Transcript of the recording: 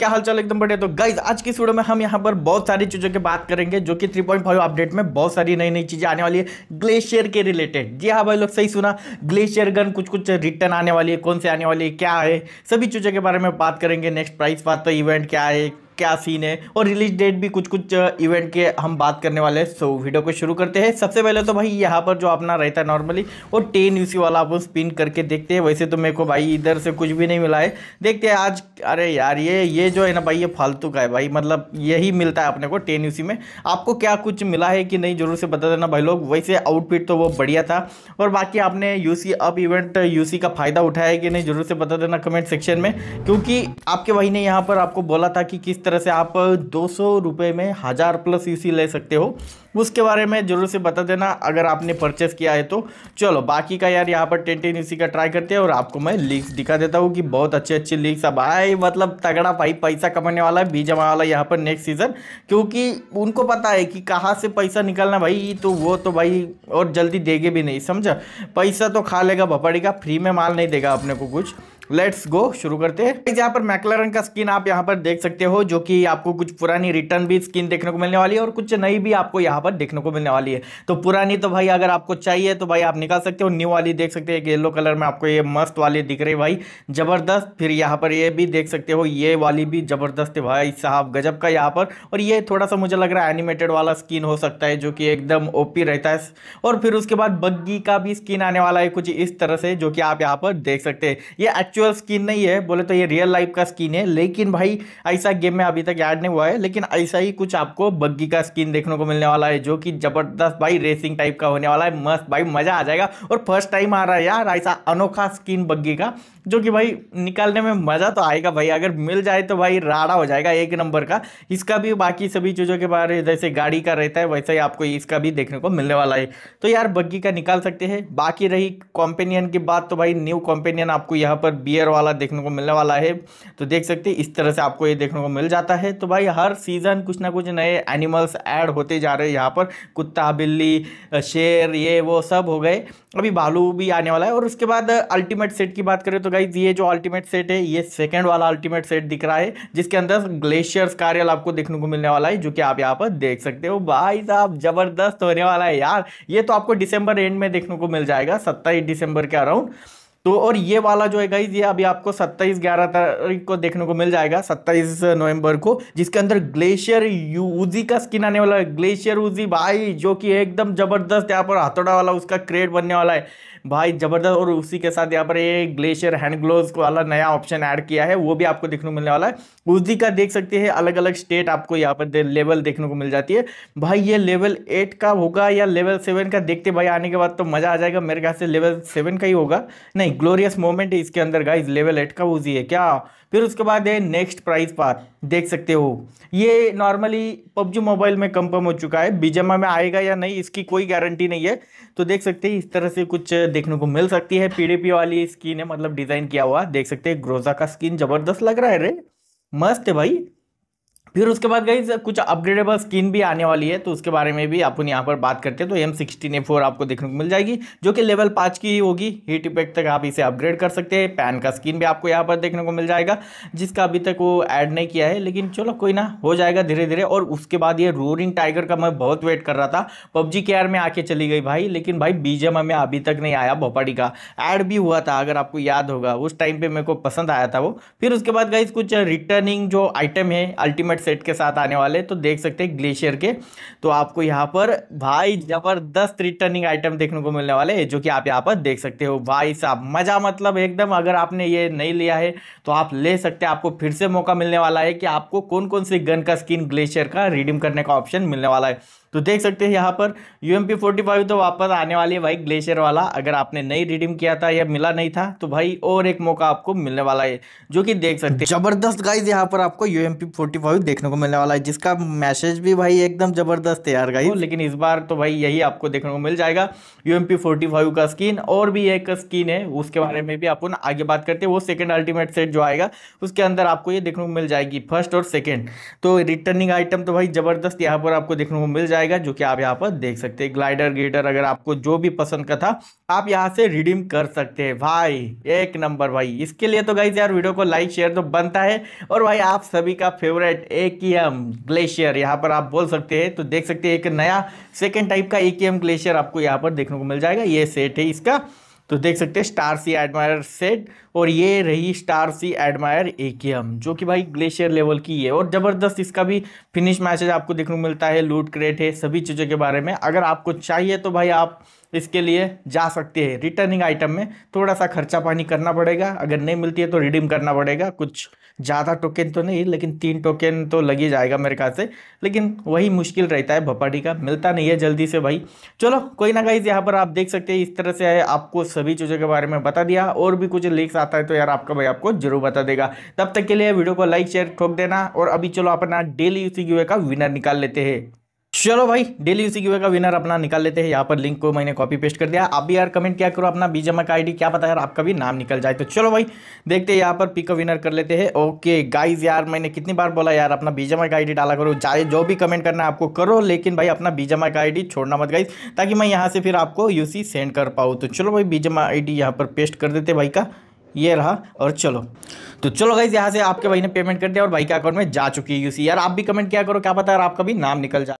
क्या हालचाल एकदम बढ़िया तो गाइज आज की वीडियो में हम यहाँ पर बहुत सारी चीज़ों की बात करेंगे जो कि 3.5 अपडेट में बहुत सारी नई नई चीज़ें आने वाली है ग्लेशियर के रिलेटेड जी हाँ भाई लोग सही सुना ग्लेशियर गन कुछ कुछ रिटर्न आने वाली है कौन से आने वाली है क्या है सभी चीज़ों के बारे में बात करेंगे नेक्स्ट प्राइस बात इवेंट तो क्या है क्या सीन है और रिलीज डेट भी कुछ कुछ इवेंट के हम बात करने वाले हैं सो वीडियो को शुरू करते हैं सबसे पहले तो भाई यहाँ पर जो अपना रहता है नॉर्मली वो टेन यूसी वाला आप स्पिन करके देखते हैं वैसे तो मेरे को भाई इधर से कुछ भी नहीं मिला है देखते हैं आज अरे यार ये ये जो है ना भाई ये फालतू का है भाई मतलब यही मिलता है अपने को टेन यूसी में आपको क्या कुछ मिला है कि नहीं जरूर से बता देना भाई लोग वैसे आउटफिट तो वो बढ़िया था और बाकी आपने यूसी अब इवेंट यूसी का फ़ायदा उठाया कि नहीं जरूर से बता देना कमेंट सेक्शन में क्योंकि आपके भाई ने यहाँ पर आपको बोला था कि किस तरह तरह से आप दो सौ में हज़ार प्लस यूसी e ले सकते हो उसके बारे में ज़रूर से बता देना अगर आपने परचेस किया है तो चलो बाकी का यार यहाँ पर टेंटेन ई e का ट्राई करते हैं और आपको मैं लीक्स दिखा देता हूँ कि बहुत अच्छे अच्छे लीक्स अब आए मतलब तगड़ा भाई पैसा कमाने वाला है बी जमा वाला यहाँ पर नेक्स्ट सीज़न क्योंकि उनको पता है कि कहाँ से पैसा निकालना भाई तो वो तो भाई और जल्दी देगे भी नहीं समझा पैसा तो खा लेगा भपाड़ी का फ्री में माल नहीं देगा अपने को कुछ लेट्स गो शुरू करते हैं यहाँ पर मैकलरन का स्किन आप यहाँ पर देख सकते हो जो कि आपको कुछ पुरानी रिटर्न भी स्किन देखने को मिलने वाली है और कुछ नई भी आपको यहाँ पर देखने को मिलने वाली है तो पुरानी तो भाई अगर आपको चाहिए तो भाई आप निकाल सकते हो न्यू वाली देख सकते हो एक येलो कलर में आपको ये मस्त वाली दिख रही भाई ज़बरदस्त फिर यहाँ पर ये भी देख सकते हो ये वाली भी ज़बरदस्त है भाई साहब गजब का यहाँ पर और ये थोड़ा सा मुझे लग रहा है एनिमेटेड वाला स्किन हो सकता है जो कि एकदम ओपी रहता है और फिर उसके बाद बग्गी का भी स्किन आने वाला है कुछ इस तरह से जो कि आप यहाँ पर देख सकते हैं ये एक्चुअल वर्चुअल स्किन नहीं है बोले तो ये रियल लाइफ का स्किन है लेकिन भाई ऐसा गेम में अभी तक ऐड नहीं हुआ है लेकिन ऐसा ही कुछ आपको बग्गी का स्किन देखने को मिलने वाला है जो कि जबरदस्त भाई रेसिंग टाइप का होने वाला है मस्त भाई मज़ा आ जाएगा और फर्स्ट टाइम आ रहा है यार ऐसा अनोखा स्किन बग्गी का जो कि भाई निकालने में मज़ा तो आएगा भाई अगर मिल जाए तो भाई राड़ा हो जाएगा एक नंबर का इसका भी बाकी सभी चीज़ों के बारे में जैसे गाड़ी का रहता है वैसे ही आपको इसका भी देखने को मिलने वाला है तो यार बग्गी का निकाल सकते हैं बाकी रही कॉम्पेनियन की बात तो भाई न्यू कॉम्पेनियन आपको यहाँ पर बियर वाला देखने को मिलने वाला है तो देख सकते इस तरह से आपको ये देखने को मिल जाता है तो भाई हर सीज़न कुछ ना कुछ नए एनिमल्स ऐड होते जा रहे हैं यहाँ पर कुत्ता बिल्ली शेर ये वो सब हो गए अभी भालू भी आने वाला है और उसके बाद अल्टीमेट सेट की बात करें तो गाइज ये जो अल्टीमेट सेट है ये सेकेंड वाला अल्टीमेट सेट दिख रहा है जिसके अंदर ग्लेशियर्स कार्यल आपको देखने को मिलने वाला है जो कि आप यहाँ पर देख सकते हो भाई साहब ज़बरदस्त होने वाला है यार ये तो आपको दिसंबर एंड में देखने को मिल जाएगा सत्ताईस दिसंबर के अराउंड तो और ये वाला जो है गाइज ये अभी आपको 27 ग्यारह तारीख को देखने को मिल जाएगा 27 नवंबर को जिसके अंदर ग्लेशियर यूजी का स्किन आने वाला है ग्लेशियर यूजी भाई जो कि एकदम ज़बरदस्त यहाँ पर हथौड़ा वाला उसका क्रेड बनने वाला है भाई ज़बरदस्त और उसी के साथ यहाँ पर ये ग्लेशियर हैंड ग्लोव वाला नया ऑप्शन ऐड किया है वो भी आपको देखने को मिलने वाला है उसी का देख सकते हैं अलग अलग स्टेट आपको यहाँ पर दे, लेवल देखने को मिल जाती है भाई ये लेवल एट का होगा या लेवल सेवन का देखते भाई आने के बाद तो मज़ा आ जाएगा मेरे ख्याल से लेवल सेवन का ही होगा नहीं नहीं ग्लोरियस मोमेंट इसके अंदर गाइज लेवल एट का उसी है क्या फिर उसके बाद है नेक्स्ट प्राइस पार देख सकते हो ये नॉर्मली पबजी मोबाइल में कंफर्म हो चुका है बीजमा में आएगा या नहीं इसकी कोई गारंटी नहीं है तो देख सकते हैं इस तरह से कुछ देखने को मिल सकती है पीडीपी वाली स्किन है मतलब डिज़ाइन किया हुआ देख सकते हैं ग्रोजा का स्किन ज़बरदस्त लग रहा है रे मस्त है भाई फिर उसके बाद गई कुछ अपग्रेडेबल स्किन भी आने वाली है तो उसके बारे में भी अपन यहाँ पर बात करते हैं तो एम सिक्सटीन ए फोर आपको देखने को मिल जाएगी जो कि लेवल पाँच की ही होगी हीट इफेक्ट तक आप इसे अपग्रेड कर सकते हैं पैन का स्किन भी आपको यहाँ पर देखने को मिल जाएगा जिसका अभी तक वो ऐड नहीं किया है लेकिन चलो कोई ना हो जाएगा धीरे धीरे और उसके बाद ये रोरिंग टाइगर का मैं बहुत वेट कर रहा था पबजी के में आके चली गई भाई लेकिन भाई बीजेम में अभी तक नहीं आया भोपाड़ी का ऐड भी हुआ था अगर आपको याद होगा उस टाइम पर मेरे को पसंद आया था वो फिर उसके बाद गई कुछ रिटर्निंग जो आइटम है अल्टीमेट हेलमेट सेट के साथ आने वाले तो देख सकते हैं ग्लेशियर के तो आपको यहाँ पर भाई ज़बरदस्त रिटर्निंग आइटम देखने को मिलने वाले जो कि आप यहाँ पर देख सकते हो भाई साहब मज़ा मतलब एकदम अगर आपने ये नहीं लिया है तो आप ले सकते हैं आपको फिर से मौका मिलने वाला है कि आपको कौन कौन सी गन का स्किन ग्लेशियर का रिडीम करने का ऑप्शन मिलने वाला है तो देख सकते हैं यहाँ पर यू एम तो वापस आने वाली है भाई ग्लेशियर वाला अगर आपने नहीं रिडीम किया था या मिला नहीं था तो भाई और एक मौका आपको मिलने वाला है जो कि देख सकते हैं जबरदस्त गाइज यहाँ पर आपको यू एम देखने को मिलने वाला है जिसका मैसेज भी भाई एकदम जबरदस्त है यार गाइज लेकिन इस बार तो भाई यही आपको देखने को मिल जाएगा यू एम का स्किन और भी एक स्किन है उसके बारे में भी अपन आगे बात करते हैं वो सेकेंड अल्टीमेट सेट जो आएगा उसके अंदर आपको ये देखने को मिल जाएगी फर्स्ट और सेकेंड तो रिटर्निंग आइटम तो भाई जबरदस्त यहाँ पर आपको देखने को मिल जाएगा जाएगा जो कि आप यहाँ पर देख सकते हैं ग्लाइडर ग्रेडर अगर आपको जो भी पसंद का था आप यहाँ से रिडीम कर सकते हैं भाई एक नंबर भाई इसके लिए तो गाइज यार वीडियो को लाइक शेयर तो बनता है और भाई आप सभी का फेवरेट ए ग्लेशियर यहाँ पर आप बोल सकते हैं तो देख सकते हैं एक नया सेकेंड टाइप का ए ग्लेशियर आपको यहाँ पर देखने को मिल जाएगा ये सेट है इसका तो देख सकते हैं स्टार सी एडमायर सेट और ये रही स्टार सी एडमायर एम जो कि भाई ग्लेशियर लेवल की है और ज़बरदस्त इसका भी फिनिश मैसेज आपको देखने को मिलता है लूट क्रेट है सभी चीज़ों के बारे में अगर आपको चाहिए तो भाई आप इसके लिए जा सकते हैं रिटर्निंग आइटम में थोड़ा सा खर्चा पानी करना पड़ेगा अगर नहीं मिलती है तो रिडीम करना पड़ेगा कुछ ज़्यादा टोकन तो नहीं लेकिन तीन टोकन तो लग ही जाएगा मेरे ख्याल से लेकिन वही मुश्किल रहता है भपाटी का मिलता नहीं है जल्दी से भाई चलो कोई ना कहीं यहाँ पर आप देख सकते हैं इस तरह से आपको सभी चीज़ों के बारे में बता दिया और भी कुछ लीक्स आता है तो यार आपका भाई आपको जरूर बता देगा तब तक के लिए वीडियो को लाइक शेयर ठोक देना और अभी चलो अपना डेली यूसी का विनर निकाल लेते हैं चलो भाई डेली यूसी क्यू का विनर अपना निकाल लेते हैं यहाँ पर लिंक को मैंने कॉपी पेस्ट कर दिया आप भी यार कमेंट क्या करो अपना बीजेम का आईडी क्या पता यार आपका भी नाम निकल जाए तो चलो भाई देखते हैं यहाँ पर पिक विनर कर लेते हैं ओके गाइज यार मैंने कितनी बार बोला यार अपना बीजेम का आई डाला करो चाहे जो भी कमेंट करना आपको करो लेकिन भाई अपना बीजेम का आई छोड़ना मत गाइज ताकि मैं यहाँ से फिर आपको यू सेंड कर पाऊँ तो चलो भाई बीजेम आई डी यहाँ पर पेस्ट कर देते भाई का ये रहा और चलो तो चलो गाइज यहाँ से आपके भाई ने पेमेंट कर दिया और भाई के अकाउंट में जा चुकी है यूसी यार आप भी कमेंट क्या करो क्या पता यार आपका भी नाम निकल जाए